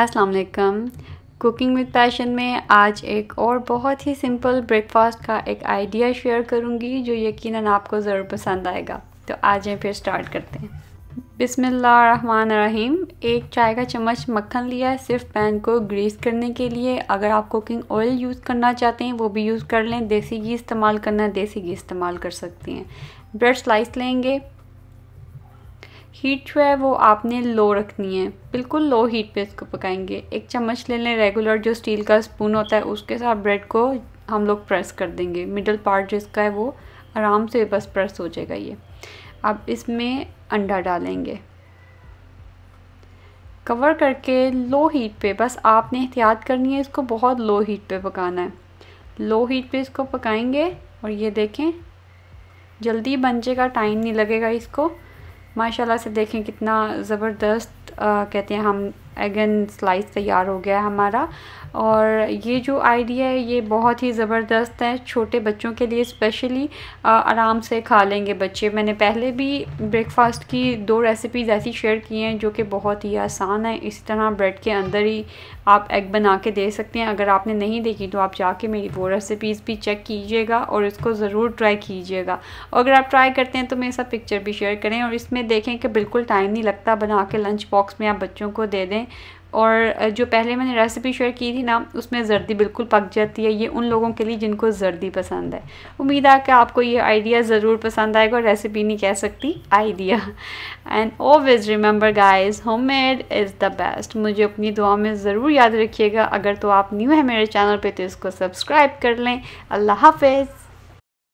अस्सलाम वालेकुम cooking with passion में आज एक और बहुत ही सिंपल ब्रेकफास्ट का एक आइडिया शेयर करूंगी जो यकीनन आपको ज़रूर पसंद आएगा तो आज हम फिर स्टार्ट करते हैं बिसमीम एक चाय का चम्मच मक्खन लिया है सिर्फ पैन को ग्रीस करने के लिए अगर आप कुकिंग ऑयल यूज़ करना चाहते हैं वो भी यूज़ कर लें देसी घी इस्तेमाल करना देसी घी इस्तेमाल कर सकती हैं ब्रेड स्लाइस लेंगे हीट जो है वो आपने लो रखनी है बिल्कुल लो हीट पे इसको पकाएंगे एक चम्मच ले लें रेगुलर जो स्टील का स्पून होता है उसके साथ ब्रेड को हम लोग प्रेस कर देंगे मिडल पार्ट जिसका है वो आराम से बस प्रेस हो जाएगा ये अब इसमें अंडा डालेंगे कवर करके लो हीट पे बस आपने एहतियात करनी है इसको बहुत लो हीट पे पकाना है लो हीट पे इसको पकाएंगे और ये देखें जल्दी बन जाएगा टाइम नहीं लगेगा इसको माशाल्लाह से देखें कितना ज़बरदस्त कहते हैं हम एगन स्लाइस तैयार हो गया हमारा और ये जो आइडिया है ये बहुत ही ज़बरदस्त है छोटे बच्चों के लिए स्पेशली आराम से खा लेंगे बच्चे मैंने पहले भी ब्रेकफास्ट की दो रेसिपीज़ ऐसी शेयर की हैं जो कि बहुत ही आसान है इसी तरह ब्रेड के अंदर ही आप एग बना के दे सकते हैं अगर आपने नहीं देखी तो आप जाके मेरी वो रेसिपीज़ भी चेक कीजिएगा और इसको ज़रूर ट्राई कीजिएगा और अगर आप ट्राई करते हैं तो मेरे साथ पिक्चर भी शेयर करें और इसमें देखें कि बिल्कुल टाइम नहीं लगता बना के लंच बॉक्स में आप बच्चों को दे दें और जो पहले मैंने रेसिपी शेयर की थी ना उसमें जर्दी बिल्कुल पक जाती है ये उन लोगों के लिए जिनको जर्दी पसंद है उम्मीद है कि आपको ये आइडिया ज़रूर पसंद आएगा और रेसिपी नहीं कह सकती idea and always remember guys homemade is the best मुझे अपनी दुआ में ज़रूर याद रखिएगा अगर तो आप न्यू है मेरे चैनल पर तो इसको सब्सक्राइब कर लें अल्लाह हाफिज़